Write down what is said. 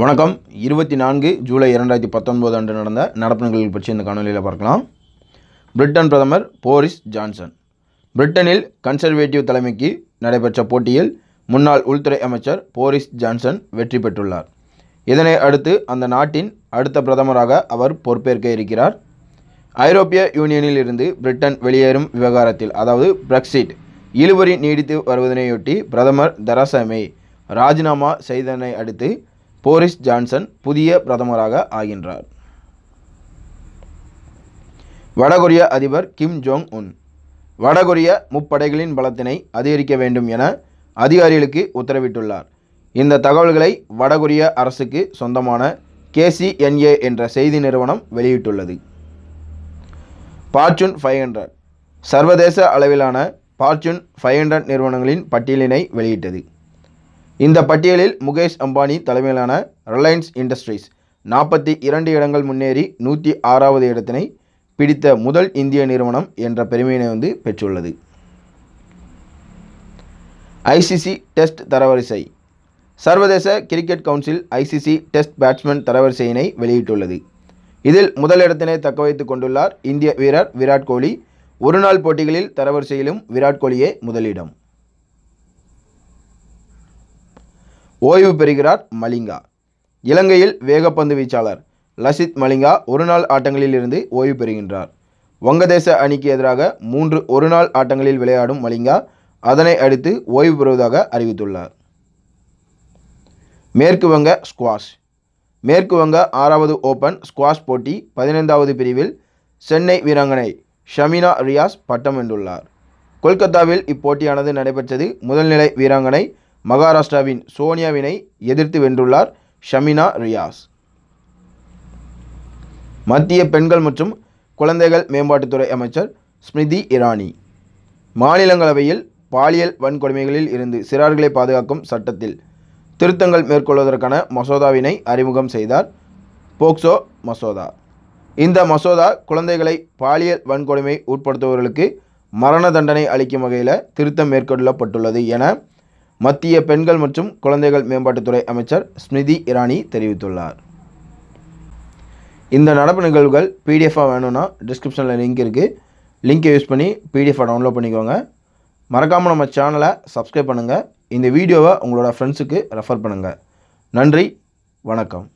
வணக்கம் இருபத்தி நான்கு ஜூலை இரண்டாயிரத்தி பத்தொன்பது அன்று நடந்த நடப்பு நிகழ்வு பற்றி இந்த காணொலியில் பார்க்கலாம் பிரிட்டன் பிரதமர் போரிஸ் ஜான்சன் பிரிட்டனில் கன்சர்வேட்டிவ் தலைமைக்கு நடைபெற்ற போட்டியில் முன்னாள் உள்துறை அமைச்சர் போரிஸ் ஜான்சன் வெற்றி பெற்றுள்ளார் இதனை அடுத்து அந்த நாட்டின் அடுத்த பிரதமராக அவர் பொறுப்பேற்க இருக்கிறார் ஐரோப்பிய யூனியனில் இருந்து பிரிட்டன் வெளியேறும் விவகாரத்தில் அதாவது பிரெக்சிட் இழுவரி நீடித்து வருவதனையொட்டி பிரதமர் தெரசமே ராஜினாமா செய்தனை அடுத்து போரிஸ் ஜான்சன் புதிய பிரதமராக ஆகின்றார் வடகொரிய அதிபர் கிம் ஜோங் உன் வடகொரிய முப்படைகளின் பலத்தினை அதிகரிக்க வேண்டும் என அதிகாரிகளுக்கு உத்தரவிட்டுள்ளார் இந்த தகவல்களை வடகொரிய அரசுக்கு சொந்தமான கேசிஎன்ஏ என்ற செய்தி நிறுவனம் வெளியிட்டுள்ளது பார்ச்சூன் ஃபைவ் ஹண்ட்ரட் சர்வதேச அளவிலான பார்ச்சூன் ஃபைவ் ஹண்ட்ரட் நிறுவனங்களின் பட்டியலினை வெளியிட்டது இந்த பட்டியலில் முகேஷ் அம்பானி தலைமையிலான ரிலையன்ஸ் இண்டஸ்ட்ரீஸ் நாற்பத்தி இரண்டு இடங்கள் முன்னேறி நூற்றி ஆறாவது இடத்தினை பிடித்த முதல் இந்திய நிறுவனம் என்ற பெருமையினை வந்து பெற்றுள்ளது ஐசிசி டெஸ்ட் தரவரிசை சர்வதேச cricket council ICC test batsman தரவரிசையினை வெளியிட்டுள்ளது இதில் முதலிடத்தினை தக்க வைத்துக் கொண்டுள்ளார் இந்திய வீரர் விராட் கோலி ஒருநாள் போட்டிகளில் தரவரிசையிலும் விராட் கோலியே முதலிடம் ஓய்வு பெறுகிறார் மலிங்கா இலங்கையில் வேகப்பந்து வீச்சாளர் லசித் மலிங்கா ஒருநாள் ஆட்டங்களில் இருந்து ஓய்வு பெறுகின்றார் வங்கதேச அணிக்கு எதிராக மூன்று ஒருநாள் ஆட்டங்களில் விளையாடும் மலிங்கா அதனை அடுத்து ஓய்வு பெறுவதாக அறிவித்துள்ளார் மேற்கு வங்க ஸ்குவாஷ் மேற்கு வங்க ஆறாவது ஓப்பன் ஸ்குவாஷ் போட்டி பதினைந்தாவது பிரிவில் சென்னை வீராங்கனை ஷமினா ரியாஸ் பட்டம் வென்றுள்ளார் கொல்கத்தாவில் இப்போட்டியானது நடைபெற்றது முதல்நிலை வீராங்கனை மகாராஷ்டிராவின் சோனியாவினை எதிர்த்து வென்றுள்ளார் ஷமினா ரியாஸ் மத்திய பெண்கள் மற்றும் குழந்தைகள் மேம்பாட்டுத்துறை அமைச்சர் ஸ்மிருதி இரானி மாநிலங்களவையில் பாலியல் வன்கொடுமைகளில் இருந்து சிறார்களை பாதுகாக்கும் சட்டத்தில் திருத்தங்கள் மேற்கொள்வதற்கான மசோதாவினை அறிமுகம் செய்தார் போக்சோ மசோதா இந்த மசோதா குழந்தைகளை பாலியல் வன்கொடுமை உட்படுத்துபவர்களுக்கு மரண தண்டனை அளிக்கும் வகையில் திருத்தம் மேற்கொள்ளப்பட்டுள்ளது என மத்திய பெண்கள் மற்றும் குழந்தைகள் மேம்பாட்டுத்துறை அமைச்சர் ஸ்மிருதி இரானி தெரிவித்துள்ளார் இந்த நடப்பு நிகழ்வுகள் பிடிஎஃபாக வேணும்னா டிஸ்கிரிப்ஷனில் லிங்க் இருக்குது லிங்க்கை யூஸ் பண்ணி பிடிஎஃபாக டவுன்லோட் பண்ணிக்கோங்க மறக்காமல் நம்ம சேனலை சப்ஸ்கிரைப் பண்ணுங்கள் இந்த வீடியோவை உங்களோட ஃப்ரெண்ட்ஸுக்கு ரெஃபர் பண்ணுங்கள் நன்றி வணக்கம்